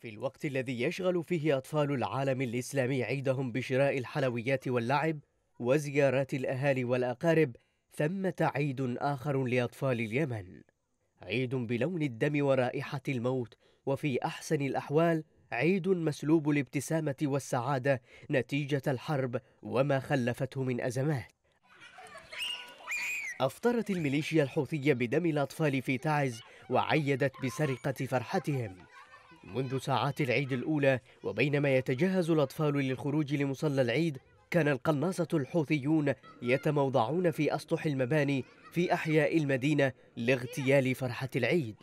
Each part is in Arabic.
في الوقت الذي يشغل فيه أطفال العالم الإسلامي عيدهم بشراء الحلويات واللعب وزيارات الأهالي والأقارب ثمة عيد آخر لأطفال اليمن عيد بلون الدم ورائحة الموت وفي أحسن الأحوال عيد مسلوب الابتسامة والسعادة نتيجة الحرب وما خلفته من أزمات أفطرت الميليشيا الحوثية بدم الأطفال في تعز وعيدت بسرقة فرحتهم منذ ساعات العيد الأولى وبينما يتجهز الأطفال للخروج لمصلى العيد كان القناصة الحوثيون يتموضعون في أسطح المباني في أحياء المدينة لاغتيال فرحة العيد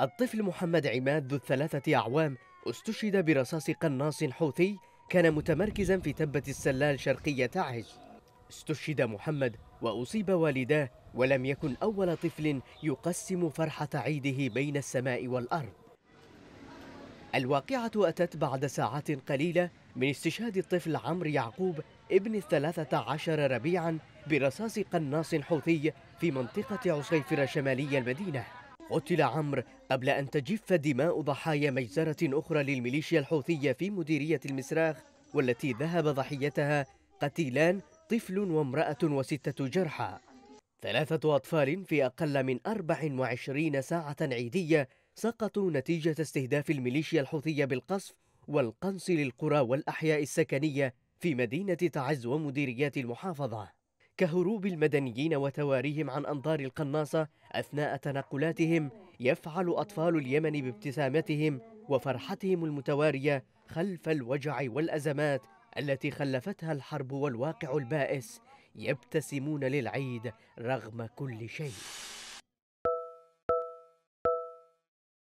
الطفل محمد عماد ذو الثلاثة أعوام استشهد برصاص قناص حوثي كان متمركزا في تبة السلال شرقية تعج استشهد محمد وأصيب والداه ولم يكن أول طفل يقسم فرحة عيده بين السماء والأرض الواقعة أتت بعد ساعات قليلة من استشهاد الطفل عمرو يعقوب ابن الثلاثة عشر ربيعا برصاص قناص حوثي في منطقة عصيفر شمالي المدينة قتل عمرو قبل أن تجف دماء ضحايا مجزرة أخرى للميليشيا الحوثية في مديرية المسراخ والتي ذهب ضحيتها قتيلان طفل وامرأة وستة جرحى ثلاثة أطفال في أقل من 24 ساعة عيدية سقطوا نتيجة استهداف الميليشيا الحوثية بالقصف والقنص للقرى والأحياء السكنية في مدينة تعز ومديريات المحافظة كهروب المدنيين وتواريهم عن أنظار القناصة أثناء تنقلاتهم يفعل أطفال اليمن بابتسامتهم وفرحتهم المتوارية خلف الوجع والأزمات التي خلفتها الحرب والواقع البائس يبتسمون للعيد رغم كل شيء